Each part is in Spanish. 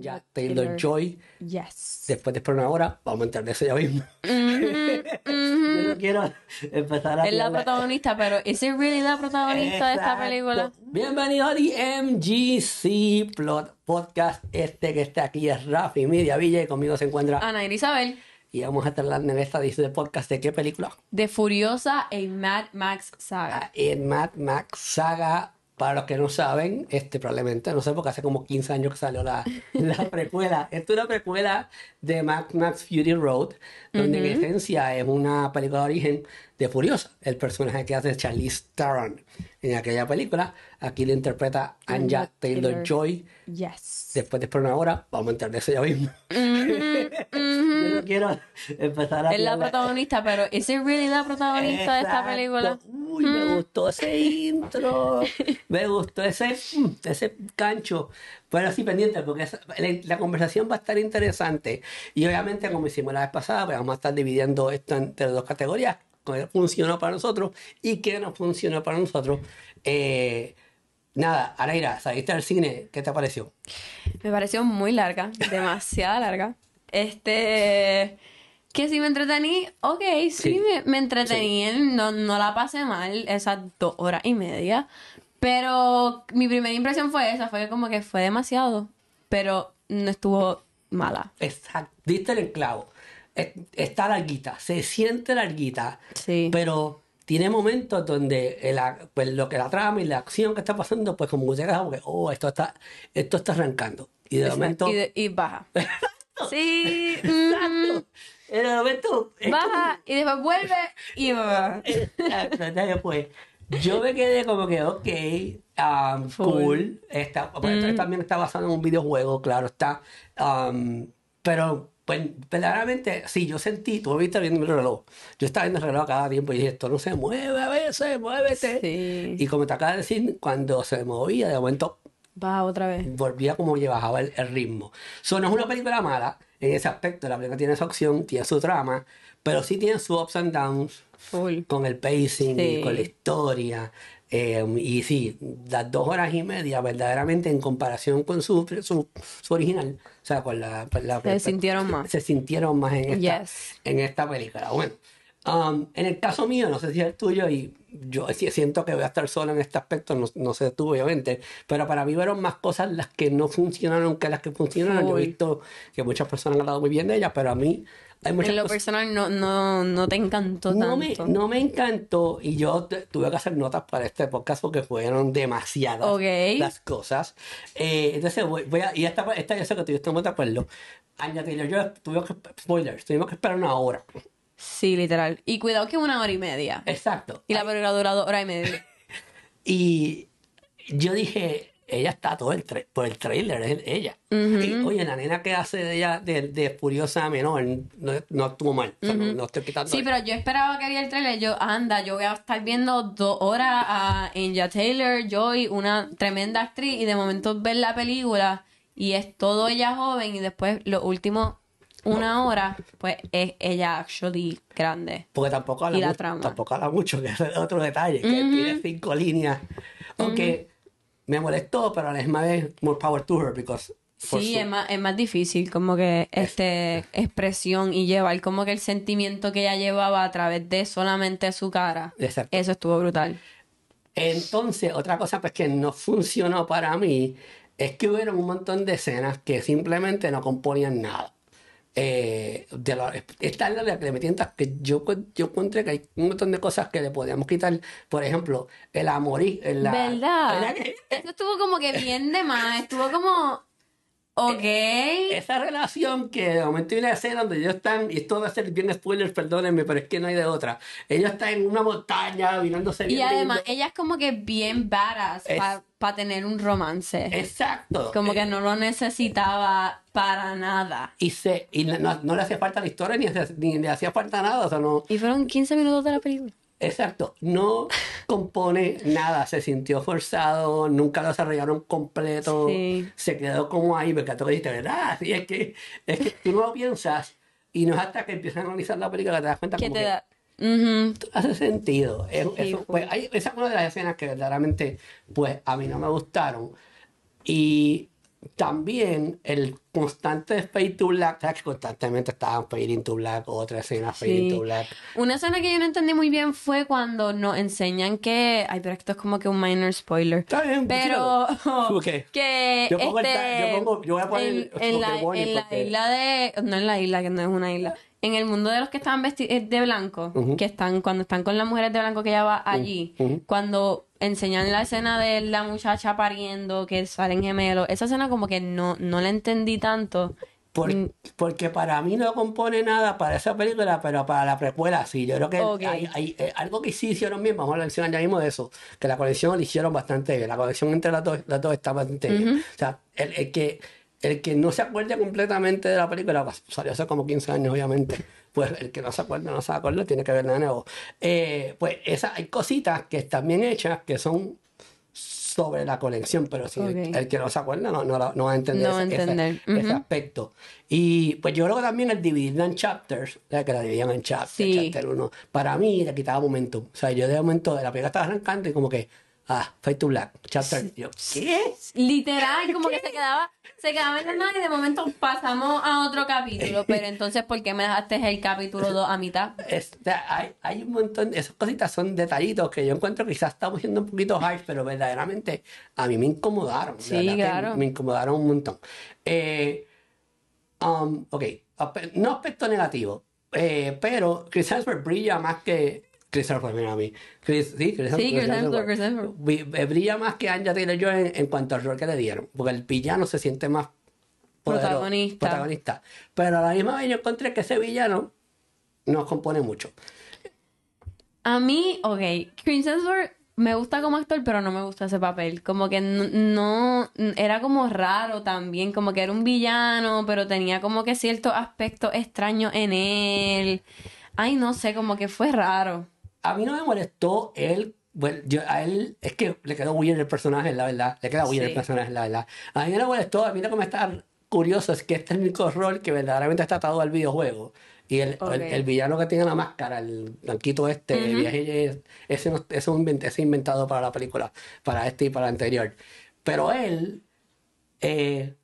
ya Taylor, Joy. Yes. Después de esperar una hora, vamos a entrar de eso ya mismo. Mm-hmm, Yo no mm-hmm. quiero empezar a. Es la protagonista, pero ¿es really la protagonista de esta película? Bienvenido a MGC Plot Podcast. Este que está aquí es Rafi Media Villa y conmigo se encuentra Ana y Isabel. Y vamos a estar en esta edición de podcast de qué película? De Furiosa en Mad Max Saga. Ah, en Mad Max Saga para los que no saben, este, probablemente no sé, porque hace como 15 años que salió la, la precuela. Esto es una precuela de Mad Max Fury Road, donde esencia es una película de origen de Furiosa, el personaje que hace Charlize Theron en aquella película. Aquí le interpreta Anja Taylor Joy. Yes. Después de esperar una hora, vamos a entrar de eso ya mismo. Yo no quiero empezar a. Es la protagonista, pero ¿es realmente la protagonista de esta película? Uy, me mm. gustó ese intro. me gustó ese, mm, ese gancho. Pero sí, pendiente, porque la, conversación va a estar interesante. Y obviamente, como hicimos la vez pasada, pues vamos a estar dividiendo esto entre dos categorías funcionó para nosotros y que no funcionó para nosotros. Eh, nada, Araira, saliste al cine, ¿qué te pareció? Me pareció muy larga, demasiada larga. Este, que si me entretení, ok, sí, me, entretení, No, no la pasé mal esas dos horas y media, pero mi primera impresión fue esa, fue como que fue demasiado, pero no estuvo mala. Exacto, diste el clavo. Eh, está larguita, se siente larguita, pero tiene momentos donde pues, lo que la trama y la acción que está pasando, pues como que porque, oh, esto está, esto está arrancando. Y de momento... Y, baja. sí. Exacto. En el momento... Baja y después vuelve y baja. pues Yo me quedé como que, ok, um, cool. Está, pues, mm. También está basado en un videojuego, claro está. Um, pero pues verdaderamente, sí, yo sentí, tú me viste viendo el reloj. Yo estaba viendo el reloj cada tiempo y dije, esto no se mueve a veces, muévete. Y como te acaba de decir, cuando se movía, de momento. va otra vez. Volvía como que bajaba el, ritmo. son no es una película mala en ese aspecto. La película tiene su acción, tiene su trama, pero sí tiene sus ups and downs. Con el pacing, y con la historia. Eh, y sí, las dos horas y media, verdaderamente, en comparación con su, su, su original, o sea, con la, se sintieron más. Se sintieron más en esta, en esta película. Bueno, um, en el caso mío, no sé si es el tuyo, y yo siento que voy a estar solo en este aspecto, no, no sé tú, obviamente, pero para mí fueron más cosas las que no funcionaron que las que funcionaron. Yo he visto que muchas personas han hablado muy bien de ellas, pero a mí en lo personal no, no, no te encantó no tanto. Me, no me encantó y yo tuve que hacer notas para este podcast porque fueron demasiadas las cosas. Eh, entonces voy, voy, a... Y esta, esta ya sé que tuviste nota, de acuerdo. Añadirlo, yo tuve que... Spoilers, tuvimos que esperar una hora. Sí, literal. Y cuidado que una hora y media. Exacto. Y la película duró durado hora y media. y yo dije, ella está todo el trailer, por el trailer, es ella. oye, la nena que hace de ella de, Furiosa Menor no, no estuvo mal. no, estoy quitando. Sí, pero yo esperaba que viera el trailer. Yo, anda, yo voy a estar viendo dos horas a Angel Taylor, Joy, una tremenda actriz, y de momento ver la película y es todo ella joven, y después lo último una hora, pues es ella actually grande. Porque tampoco habla, la mucho, Tampoco habla mucho, que es otro detalle, que tiene cinco líneas. Aunque me molestó, pero a la misma vez, more power to her, because Sí, es más, difícil como que este expresión y llevar como que el sentimiento que ella llevaba a través de solamente su cara. Eso estuvo brutal. Entonces, otra cosa pues que no funcionó para mí es que hubieron un montón de escenas que simplemente no componían nada. Eh, de la, esta es la que me tientas que yo, yo encontré que hay un montón de cosas que le podíamos quitar. Por ejemplo, el amorí. la, ¿Verdad? Eso estuvo como que bien de más. Estuvo como. Eh, ok. Esa relación que de momento viene a ser donde ellos están, y esto va a ser bien spoiler, perdónenme, pero es que no hay de otra. Ellos están en una montaña mirándose bien. Y además, ella es como que bien badass para tener un romance. Exacto. Como que eh, no lo necesitaba para nada. Y, y no, le hacía falta la historia ni, le hacía falta nada. O no... Y fueron 15 minutos de la película. Exacto, no compone nada, se sintió forzado, nunca lo desarrollaron completo, sí. se quedó como ahí, porque tú dijiste, ¿verdad? Sí, es que, es que tú no piensas y no es hasta que empiezas a analizar la película que te das cuenta como Hace sentido. Pues, esa es una de las escenas que verdaderamente pues, a mí no me gustaron. Y también el constantes fade to black, constantemente estaban fading to black, otra escena fading to black. Una escena que yo no entendí muy bien fue cuando nos enseñan que, ay, pero esto es como que un minor spoiler. pero que yo, este, en, la, isla de, no en la isla que no es una isla. En el mundo de los que estaban vestidos eh, de blanco, que están cuando están con las mujeres de blanco que ya va allí, cuando enseñan la escena de la muchacha pariendo, que salen gemelos, esa escena como que no, no la entendí tanto. Mm. porque para mí no compone nada para esa película, pero para la precuela sí. Yo creo que hay, eh, algo que sí hicieron bien, vamos a mencionar ya mismo de eso, que la colección la hicieron bastante bien. La colección entre las dos, está bastante bien. O sea, el, que, el que no se acuerde completamente de la película, pues, salió hace como 15 años, obviamente, pues el que no se acuerda, no se acuerda, tiene que ver de nuevo. Eh, pues esa, hay cositas que están bien hechas, que son sobre la colección pero si el, que no se acuerda no, no, va a entender, ese, aspecto. Y pues yo creo que también el dividirla en chapters, que la dividían en chapters, 1, para mí le quitaba momento O sea, yo de momento de la película estaba arrancando y como que ah, Fight to Black, Chapter. ¿qué? Literal, como que se quedaba, se quedaba en el nada y de momento pasamos a otro capítulo. Pero entonces, ¿por qué me dejaste el capítulo 2 a mitad? hay, un montón, esas cositas son detallitos que yo encuentro quizás estamos siendo un poquito high, pero verdaderamente a mí me incomodaron. Sí, claro. Me incomodaron un montón. Eh, um, ok, no aspecto negativo, eh, pero Christopher brilla más que Chris Hemsworth, mira a mí. Chris, sí, Chris, sí, Chris, Hemsworth, Chris Brilla más que Anja Taylor-Joy en, cuanto al rol que le dieron, porque el villano se siente más protagonista. Pero a la misma vez yo encontré que ese villano nos compone mucho. A mí, ok, Chris Hemsworth me gusta como actor, pero no me gusta ese papel. Como que no, no, era como raro también, como que era un villano, pero tenía como que cierto aspecto extraño en él. Ay, no sé, como que fue raro a mí no me molestó él. Bueno, yo, a él es que le quedó muy bien el personaje, la verdad. Le quedó muy bien el personaje, la verdad. A mí no me molestó, a mí lo me está curioso es que este es el único rol que verdaderamente está atado al videojuego. Y el, villano que tiene la máscara, el blanquito este, viaje, eh, ese, ese es inventado para la película, para este y para el anterior. Pero él, eh,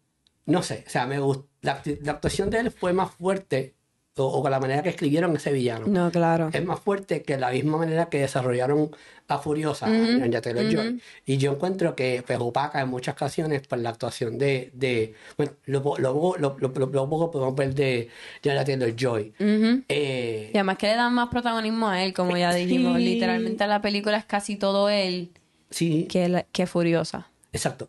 no sé, o sea, me la, la, actuación de él fue más fuerte o, con la manera que escribieron ese villano. No, claro. Es más fuerte que la misma manera que desarrollaron a Furiosa, ya en Taylor Joy. Y yo encuentro que es pues, opaca en muchas ocasiones por pues, la actuación de. de bueno, lo, lo, lo, lo poco podemos ver de ya Taylor Joy. Eh, y además que le dan más protagonismo a él, como ya dijimos. Literalmente la película es casi todo él sí. que, que Furiosa. Exacto.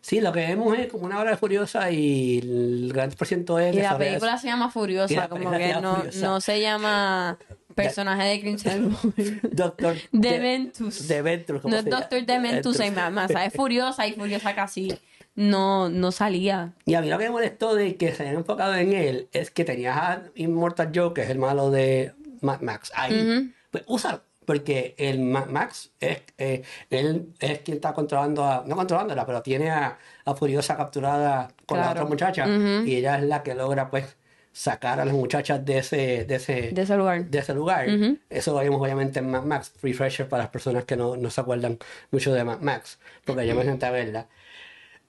Sí, lo que vemos es como una hora de Furiosa y el gran por ciento es... Y la película se llama Furiosa, como que no, no se llama personaje de Crimson Doctor Dementus. Dementus, No es Doctor Dementus, es más, Es Furiosa y Furiosa casi no, no salía. Y a mí lo que me molestó de que se hayan enfocado en él es que tenías a Immortal Joe, que es el malo de Mad Max, ahí. Pues usa porque el Max es, eh, él es quien está controlando, a, no controlándola, pero tiene a, Furiosa capturada con la otra muchacha y ella es la que logra pues sacar a las muchachas de ese, de ese, de ese lugar. Eso lo vemos obviamente en Max, refresher para las personas que no, no se acuerdan mucho de Max, porque ya me senté a verla.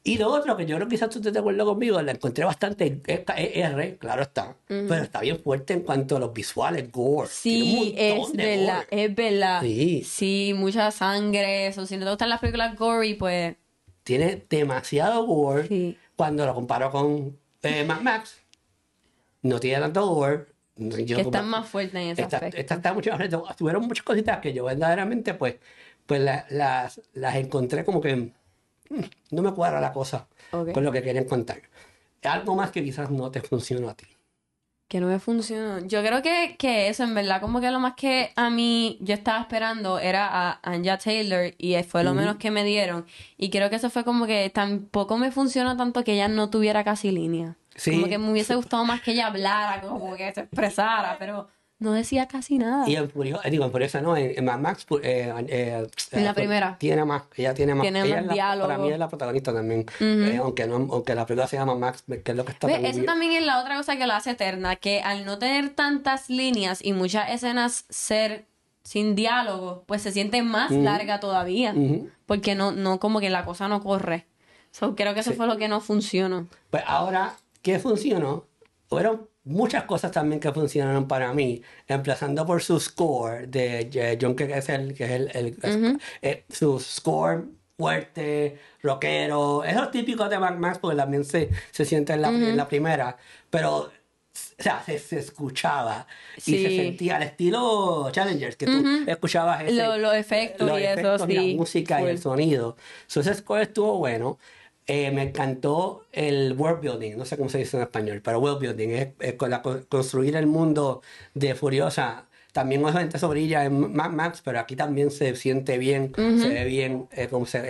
Y lo otro, que yo creo que quizás tú estés de acuerdo conmigo, la encontré bastante R, claro está, pero está bien fuerte en cuanto a los visuales, gore. Sí, es verdad, es verdad. Sí. mucha sangre, eso. Si no te gustan las películas gory, pues... Tiene demasiado gore cuando lo comparo con eh, Mad Max. No tiene tanto gore. están más fuertes en ese aspecto. mucho más fuerte. Tuvieron muchas cositas que yo verdaderamente, pues, pues las, las encontré como que no me cuadra la cosa con lo que quieren contar. Algo más que quizás no te funcionó a ti. Que no me funcionó. Yo creo que, eso, en verdad, como que lo más que a mí yo estaba esperando era a Anja Taylor y fue lo menos que me dieron. Y creo que eso fue como que tampoco me funcionó tanto que ella no tuviera casi línea. Como que me hubiese gustado más que ella hablara, como que se expresara, pero no decía casi nada. Y en Furiosa, eh, digo, por eso no, en, eh, eh, Max. en la primera. Tiene más, ella tiene más. Tiene más diálogo. para mí es la protagonista también. aunque, aunque la película se llama Max, que es lo que está. Ve, eso también es la otra cosa que la hace eterna, que al no tener tantas líneas y muchas escenas ser sin diálogo, pues se siente más larga todavía. Porque no, no, como que la cosa no corre. creo que eso fue lo que no funcionó. Pues ahora, ¿qué funcionó? Fueron muchas cosas también que funcionaron para mí, empezando por su score de John que es el, que el, eh, su score fuerte, rockero, es lo típico de Mad Max porque también se, se siente en la, la primera, pero o sea, se, se escuchaba sí. y se sentía al estilo Challengers, que tú escuchabas ese, lo, los efectos, y, eso, sí. la música y el sonido. su score estuvo bueno. Eh, me encantó el world building, no sé cómo se dice en español, pero world building es, construir el mundo de Furiosa. También obviamente sobrilla en Mad Max, pero aquí también se siente bien, se ve bien eh,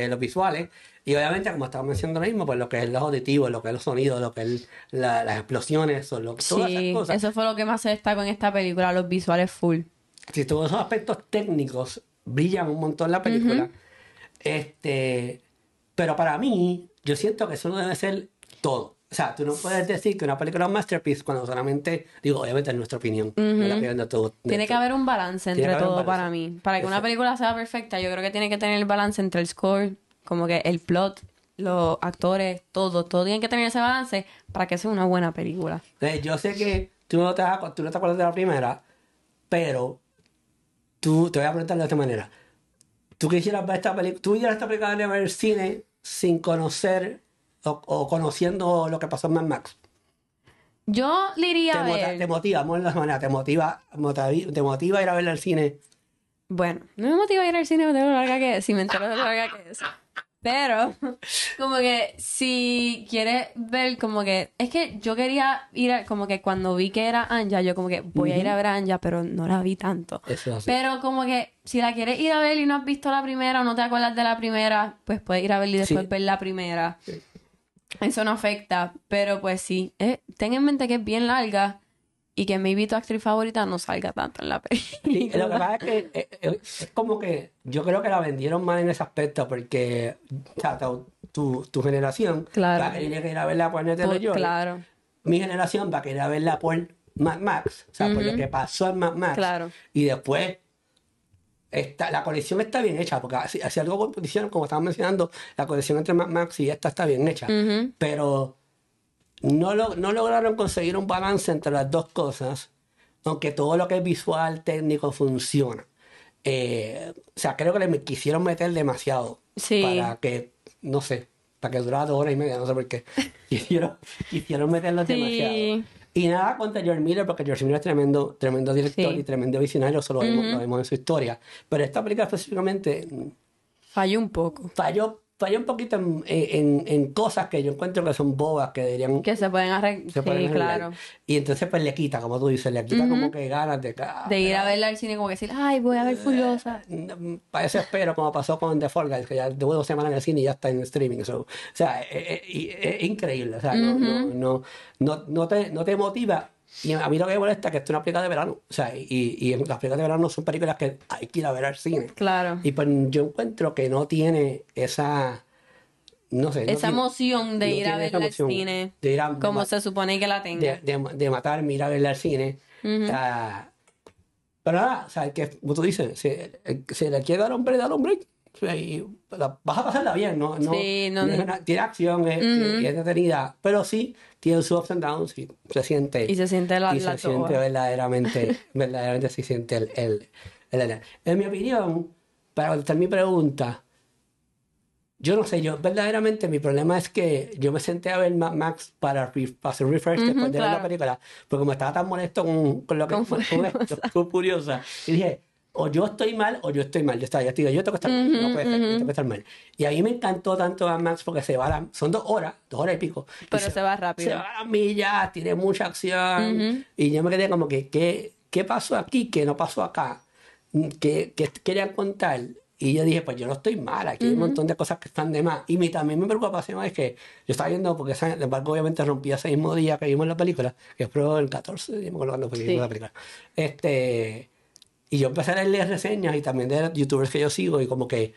los visuales. Y obviamente, como estamos mencionando ahora mismo, pues lo que es los auditivos, lo que es los sonidos, lo que es las explosiones, cosas. Eso fue lo que más se destacó en esta película, los visuales full. Si todos esos aspectos técnicos brillan un montón en la película, este, pero para mí, yo siento que eso no debe ser todo. O sea, tú no puedes decir que una película es un masterpiece cuando solamente, digo, obviamente es nuestra opinión. tiene que haber un balance entre todo para mí. Para que una película sea perfecta, yo creo que tiene que tener el balance entre el score, como que el plot, los actores, todo. Todo tiene que tener ese balance para que sea una buena película. Eh, yo sé que tú no, te, acuerdas de la primera, pero tú te voy a preguntar de esta manera. Tú quisieras ver esta película, tú quisieras esta película en el cine sin conocer o, conociendo lo que pasó en Mad Max. Yo diría te, a ver. te motiva, te motiva, te motiva ir a ver al cine. Bueno, no me motiva ir al cine, pero tengo larga que si me lo larga que es. Pero, como que si quieres ver, como que. Es que yo quería ir Como que cuando vi que era Anja, yo como que voy a ir a ver a Anja, pero no la vi tanto. Pero como que si la quieres ir a ver y no has visto la primera o no te acuerdas de la primera, pues puedes ir a ver y después ver la primera. Eso no afecta. Pero pues sí. Eh, ten en mente que es bien larga y que mi tu actriz favorita no salga tanto en la película. lo que pasa es que eh, eh, es como que yo creo que la vendieron mal en ese aspecto porque o tu, generación claro. va a querer ir a verla por Claro. Mi generación va a querer verla por Mad Max, o sea, por lo que pasó en Mad Max. Claro. Y después la colección está bien hecha, porque hace algo como estaba mencionando, la colección entre Max y esta está bien hecha. Pero no, lograron conseguir un balance entre las dos cosas, aunque todo lo que es visual, técnico, funciona. Eh, o sea, creo que le quisieron meter demasiado sí. para que, no sé, para que durara dos horas y media, no sé por qué. Quisieron, quisieron meterlo demasiado. Y nada contra George Miller, porque George Miller es tremendo, tremendo director y tremendo visionario, solo lo vemos en su historia. Pero esta película específicamente... Falló un poco. Falló fallé un poquito en, en, en, cosas que yo encuentro que son bobas, que deberían... Que se pueden arreglar. Sí, claro. Y entonces pues le quita, como tú dices, le quita como que ganas de... Ah, de ir a verla al cine como que decir, ay, voy a ver Furiosa. Eh, para eso espero, como pasó con The Fall Guys, que ya de dos semanas en el cine y ya está en streaming. So. o sea, eh, eh, es, increíble, o sea, no, no, no, no, te, no te motiva y a mí lo que me molesta es que esto es una película de verano. O sea, y, y las películas de verano son películas que hay que ir a ver al cine. Claro. Y pues yo encuentro que no tiene esa. No sé. Esa emoción de ir a ver al cine. De ir a, como se supone que la tenga. De, de, matar, mirar a al cine. pero nada, o sea, que, como tú dices, se, se le quiere dar hombre, dar hombre y vas a pasarla bien, ¿no? tiene acción, es, detenida, pero sí tiene sus ups and downs y se siente. Y se siente la verdaderamente, verdaderamente se siente el, el, En mi opinión, para contestar mi pregunta, yo no sé, yo verdaderamente mi problema es que yo me senté a ver Max para, hacer refresh después de ver la película, porque como estaba tan molesto con, con lo que fue, curiosa, y dije, o yo estoy mal o yo estoy mal. Yo estoy, yo tengo que estar mal, yo tengo que estar mal. Y a mí me encantó tanto a Max porque se va son dos horas, dos horas y pico. Pero se, va rápido. Se va a las millas, tiene mucha acción. Y yo me quedé como que, ¿qué, qué pasó aquí? ¿Qué no pasó acá? ¿Qué, querían contar? Y yo dije, pues yo no estoy mal, aquí hay un montón de cosas que están de más. Y mi, también mi preocupación es que yo estaba viendo, porque el embargo, obviamente rompía ese mismo día que vimos la película, que es el 14, cuando la película. Este, y yo empecé a leer reseñas y también de youtubers que yo sigo y como que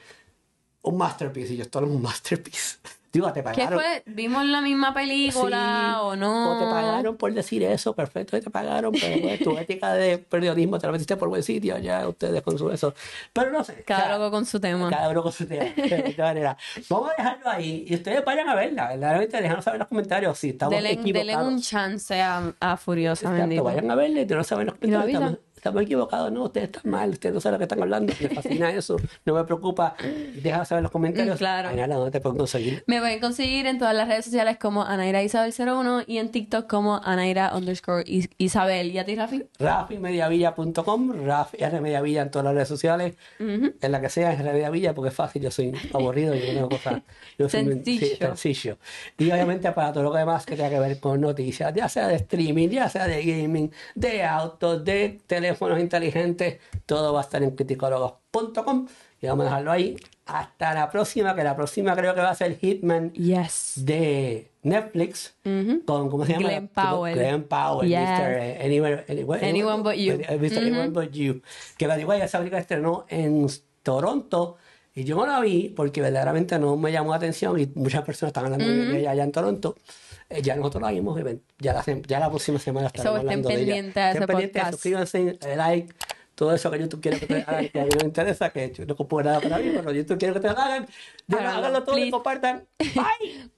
un masterpiece. Y yo, estoy en un masterpiece. Digo, te pagaron. ¿Qué fue? ¿Vimos la misma película o no? O te pagaron por decir eso, perfecto, y te pagaron, pero pues, tu ética de periodismo te la metiste por buen sitio, ya ustedes con su eso. Pero no sé. Cada con su tema. Cada loco con su tema, de manera. Vamos a dejarlo ahí y ustedes vayan a verla, verdaderamente, dejan saber en los comentarios si estamos dele, equivocados. Denle un chance a, Furiosa Exacto, Vayan a verla y no saben los comentarios estamos equivocados, no, ustedes están mal, ustedes no saben lo que están hablando, me fascina eso, no me preocupa, déjame saber los comentarios. Mm, claro. conseguir? Me pueden conseguir en todas las redes sociales como Anaira Isabel01 y en TikTok como Anaira underscore Isabel. ¿Y a ti, Rafi? RafiMediavilla.com, Rafi Mediavilla en todas las redes sociales, en la que sea, en Mediavilla, porque es fácil, yo soy aburrido, yo no cosas. Yo sencillo. Soy, Y obviamente para todo lo que demás que tenga que ver con noticias, ya sea de streaming, ya sea de gaming, de autos, de teléfono teléfonos inteligentes, todo va a estar en criticologos.com y vamos a dejarlo ahí. Hasta la próxima, que la próxima creo que va a ser Hitman yes. de Netflix con, ¿cómo se llama? Glenn Powell. Mr. Eh, anyone, but You. Mr. Anyone but You. Que, by the esa película estrenó en Toronto y yo no la vi porque verdaderamente no me llamó la atención y muchas personas están hablando de ella allá en Toronto. Eh, ya nosotros la vimos y eh, ya la, ya la próxima semana estaremos hablando de ella. pendientes, suscríbanse, eh, like, todo eso que YouTube quiere que te hagan, que a mí me interesa, que hecho no puedo nada para mí, pero YouTube quiere que te hagan. Háganlo ah, todo y compartan. Bye.